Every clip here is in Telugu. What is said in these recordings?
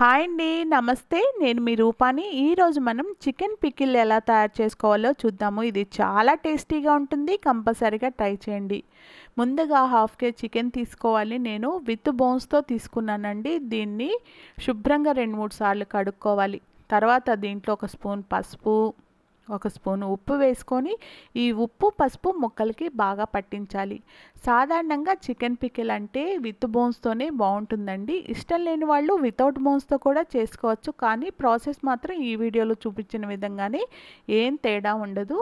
హాయ్ అండి నమస్తే నేను మీ రూపాని ఈరోజు మనం చికెన్ పికిల్ ఎలా తయారు చేసుకోవాలో చూద్దాము ఇది చాలా టేస్టీగా ఉంటుంది కంపల్సరీగా ట్రై చేయండి ముందుగా హాఫ్ కే చికెన్ తీసుకోవాలి నేను విత్ బోన్స్తో తీసుకున్నానండి దీన్ని శుభ్రంగా రెండు మూడు సార్లు కడుక్కోవాలి తర్వాత దీంట్లో ఒక స్పూన్ పసుపు ఒక స్పూన్ ఉప్పు వేసుకొని ఈ ఉప్పు పసుపు ముక్కలకి బాగా పట్టించాలి సాధారణంగా చికెన్ పికిల్ అంటే విత్ బోన్స్తోనే బాగుంటుందండి ఇష్టం లేని వాళ్ళు వితౌట్ బోన్స్తో కూడా చేసుకోవచ్చు కానీ ప్రాసెస్ మాత్రం ఈ వీడియోలో చూపించిన విధంగానే ఏం తేడా ఉండదు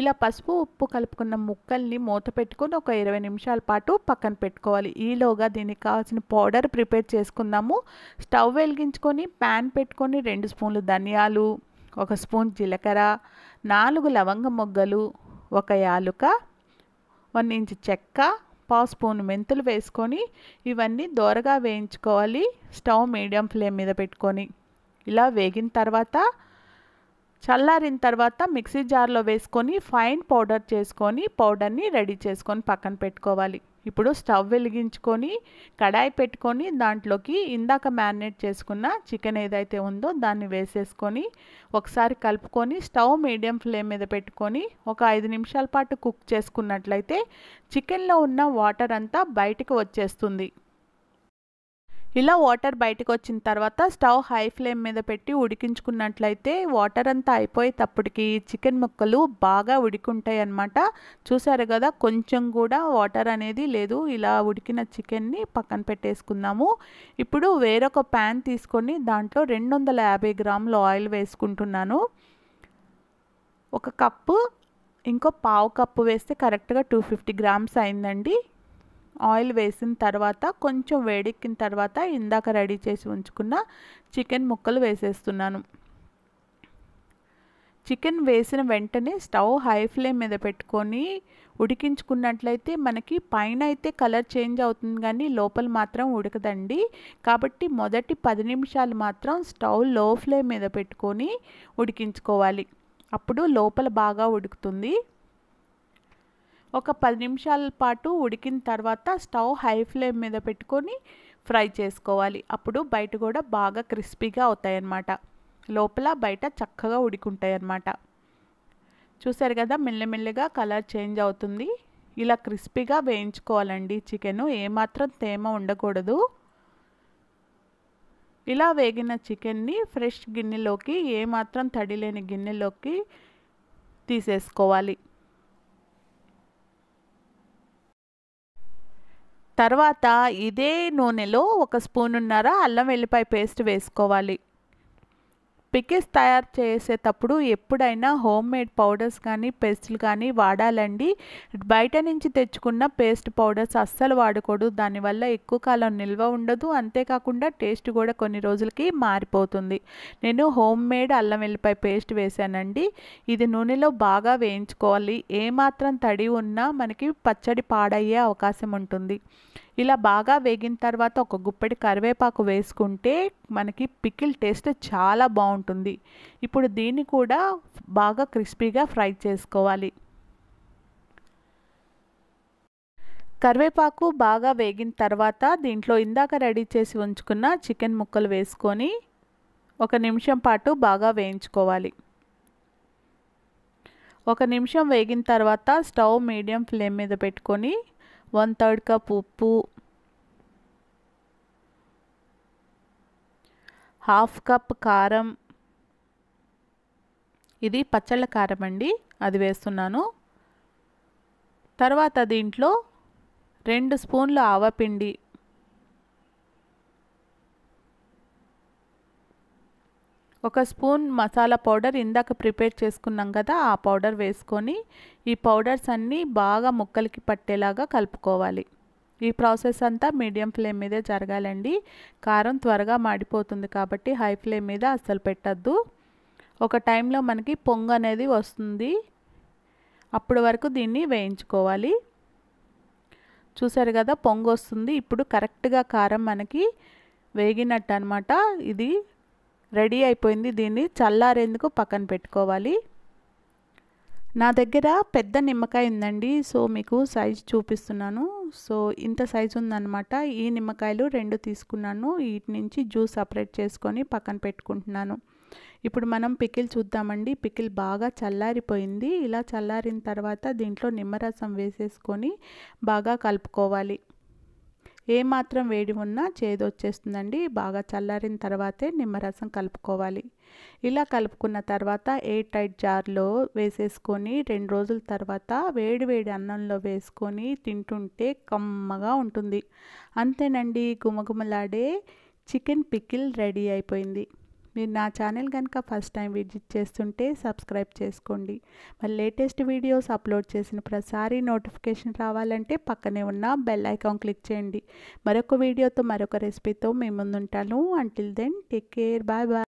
ఇలా పసుపు ఉప్పు కలుపుకున్న ముక్కల్ని మూత పెట్టుకొని ఒక ఇరవై నిమిషాల పాటు పక్కన పెట్టుకోవాలి ఈలోగా దీనికి కావాల్సిన పౌడర్ ప్రిపేర్ చేసుకుందాము స్టవ్ వెలిగించుకొని ప్యాన్ పెట్టుకొని రెండు స్పూన్లు ధనియాలు ఒక స్పూన్ జీలకర్ర నాలుగు లవంగ మొగ్గలు ఒక యాలుక వన్ ఇంచ్ చెక్క పావు స్పూన్ మెంతులు వేసుకొని ఇవన్నీ దోరగా వేయించుకోవాలి స్టవ్ మీడియం ఫ్లేమ్ మీద పెట్టుకొని ఇలా వేగిన తర్వాత చల్లారిన తర్వాత మిక్సీ జార్లో వేసుకొని ఫైన్ పౌడర్ చేసుకొని పౌడర్ని రెడీ చేసుకొని పక్కన పెట్టుకోవాలి ఇప్పుడు స్టవ్ వెలిగించుకొని కడాయి పెట్టుకొని దాంట్లోకి ఇందాక మ్యారినేట్ చేసుకున్న చికెన్ ఏదైతే ఉందో దాన్ని వేసేసుకొని ఒకసారి కలుపుకొని స్టవ్ మీడియం ఫ్లేమ్ మీద పెట్టుకొని ఒక ఐదు నిమిషాల పాటు కుక్ చేసుకున్నట్లయితే చికెన్లో ఉన్న వాటర్ అంతా బయటకు వచ్చేస్తుంది ఇలా వాటర్ బయటకు వచ్చిన తర్వాత స్టవ్ హై ఫ్లేమ్ మీద పెట్టి ఉడికించుకున్నట్లయితే వాటర్ అంతా అయిపోయేటప్పటికి చికెన్ ముక్కలు బాగా ఉడికుంటాయి అన్నమాట చూసారు కదా కొంచెం కూడా వాటర్ అనేది లేదు ఇలా ఉడికిన చికెన్ని పక్కన పెట్టేసుకుందాము ఇప్పుడు వేరొక ప్యాన్ తీసుకొని దాంట్లో రెండు వందల యాభై గ్రాములు ఆయిల్ వేసుకుంటున్నాను ఒక కప్పు ఇంకో పావు కప్పు వేస్తే కరెక్ట్గా టూ ఫిఫ్టీ గ్రామ్స్ అయిందండి ఆయిల్ వేసిన తర్వాత కొంచెం వేడెక్కిన తర్వాత ఇందాక రెడీ చేసి ఉంచుకున్న చికెన్ ముక్కలు వేసేస్తున్నాను చికెన్ వేసిన వెంటనే స్టవ్ హై ఫ్లేమ్ మీద పెట్టుకొని ఉడికించుకున్నట్లయితే మనకి పైన అయితే కలర్ చేంజ్ అవుతుంది కానీ లోపల మాత్రం ఉడకదండి కాబట్టి మొదటి పది నిమిషాలు మాత్రం స్టవ్ లో ఫ్లేమ్ మీద పెట్టుకొని ఉడికించుకోవాలి అప్పుడు లోపల బాగా ఉడుకుతుంది ఒక పది నిమిషాల పాటు ఉడికిన తర్వాత స్టవ్ హై ఫ్లేమ్ మీద పెట్టుకొని ఫ్రై చేసుకోవాలి అప్పుడు బయట కూడా బాగా క్రిస్పీగా అవుతాయన్నమాట లోపల బయట చక్కగా ఉడికుంటాయి అన్నమాట చూసారు కదా మెల్లమెల్లగా కలర్ చేంజ్ అవుతుంది ఇలా క్రిస్పీగా వేయించుకోవాలండి చికెన్ ఏమాత్రం తేమ ఉండకూడదు ఇలా వేగిన చికెన్ని ఫ్రెష్ గిన్నెలోకి ఏమాత్రం తడిలేని గిన్నెలోకి తీసేసుకోవాలి తర్వాత ఇదే నూనెలో ఒక స్పూన్ ఉన్నర అల్లం వెల్లిపాయ పేస్ట్ వేసుకోవాలి పికిల్స్ తయారు చేసేటప్పుడు ఎప్పుడైనా హోమ్ మేడ్ పౌడర్స్ కానీ పేస్ట్లు కానీ వాడాలండి బయట నుంచి తెచ్చుకున్న పేస్ట్ పౌడర్స్ అస్సలు వాడకూడదు దానివల్ల ఎక్కువ కాలం నిల్వ ఉండదు అంతేకాకుండా టేస్ట్ కూడా కొన్ని రోజులకి మారిపోతుంది నేను హోమ్ మేడ్ అల్లం వెల్లిపాయ పేస్ట్ వేశానండి ఇది నూనెలో బాగా వేయించుకోవాలి ఏమాత్రం తడి ఉన్నా మనకి పచ్చడి పాడయ్యే అవకాశం ఉంటుంది ఇలా బాగా వేగిన తర్వాత ఒక గుప్పెడి కరివేపాకు వేసుకుంటే మనకి పికిల్ టేస్ట్ చాలా బాగుంటుంది ఇప్పుడు దీన్ని కూడా బాగా క్రిస్పీగా ఫ్రై చేసుకోవాలి కరివేపాకు బాగా వేగిన తర్వాత దీంట్లో ఇందాక రెడీ చేసి ఉంచుకున్న చికెన్ ముక్కలు వేసుకొని ఒక నిమిషం పాటు బాగా వేయించుకోవాలి ఒక నిమిషం వేగిన తర్వాత స్టవ్ మీడియం ఫ్లేమ్ మీద పెట్టుకొని వన్ థర్డ్ కప్ ఉప్పు హాఫ్ కప్ కారం ఇది పచ్చళ్ళ కారం అండి అది వేస్తున్నాను తర్వాత దీంట్లో రెండు స్పూన్లు ఆవపిండి ఒక స్పూన్ మసాలా పౌడర్ ఇందాక ప్రిపేర్ చేసుకున్నాం కదా ఆ పౌడర్ వేసుకొని ఈ పౌడర్స్ అన్నీ బాగా ముక్కలకి పట్టేలాగా కలుపుకోవాలి ఈ ప్రాసెస్ అంతా మీడియం ఫ్లేమ్ మీదే జరగాలండి కారం త్వరగా మాడిపోతుంది కాబట్టి హై ఫ్లేమ్ మీద అస్సలు పెట్టద్దు ఒక టైంలో మనకి పొంగు అనేది వస్తుంది అప్పటి వరకు దీన్ని వేయించుకోవాలి చూసారు కదా పొంగు వస్తుంది ఇప్పుడు కరెక్ట్గా కారం మనకి వేగినట్టు అనమాట ఇది రెడీ అయిపోయింది దీన్ని చల్లారేందుకు పక్కన పెట్టుకోవాలి నా దగ్గర పెద్ద నిమ్మకాయ ఉందండి సో మీకు సైజ్ చూపిస్తున్నాను సో ఇంత సైజు ఉందన్నమాట ఈ నిమ్మకాయలు రెండు తీసుకున్నాను వీటి నుంచి జ్యూస్ సపరేట్ చేసుకొని పక్కన పెట్టుకుంటున్నాను ఇప్పుడు మనం పికిల్ చూద్దామండి పికిల్ బాగా చల్లారిపోయింది ఇలా చల్లారిన తర్వాత దీంట్లో నిమ్మరసం వేసేసుకొని బాగా కలుపుకోవాలి ఏమాత్రం వేడి ఉన్నా వచ్చేస్తుందండి బాగా చల్లారిన తర్వాతే నిమ్మరసం కలుపుకోవాలి ఇలా కలుపుకున్న తర్వాత ఎయిర్ టైట్ జార్లో వేసేసుకొని రెండు రోజుల తర్వాత వేడి వేడి అన్నంలో వేసుకొని తింటుంటే కమ్మగా ఉంటుంది అంతేనండి గుమగుమలాడే చికెన్ పికిల్ రెడీ అయిపోయింది మీరు నా ఛానల్ కనుక ఫస్ట్ టైం విజిట్ చేస్తుంటే సబ్స్క్రైబ్ చేసుకోండి మరి లేటెస్ట్ వీడియోస్ అప్లోడ్ చేసిన ప్రతిసారి నోటిఫికేషన్ రావాలంటే పక్కనే ఉన్న బెల్ ఐకాన్ క్లిక్ చేయండి మరొక వీడియోతో మరొక రెసిపీతో ముందు ముందుంటాను until then take care bye bye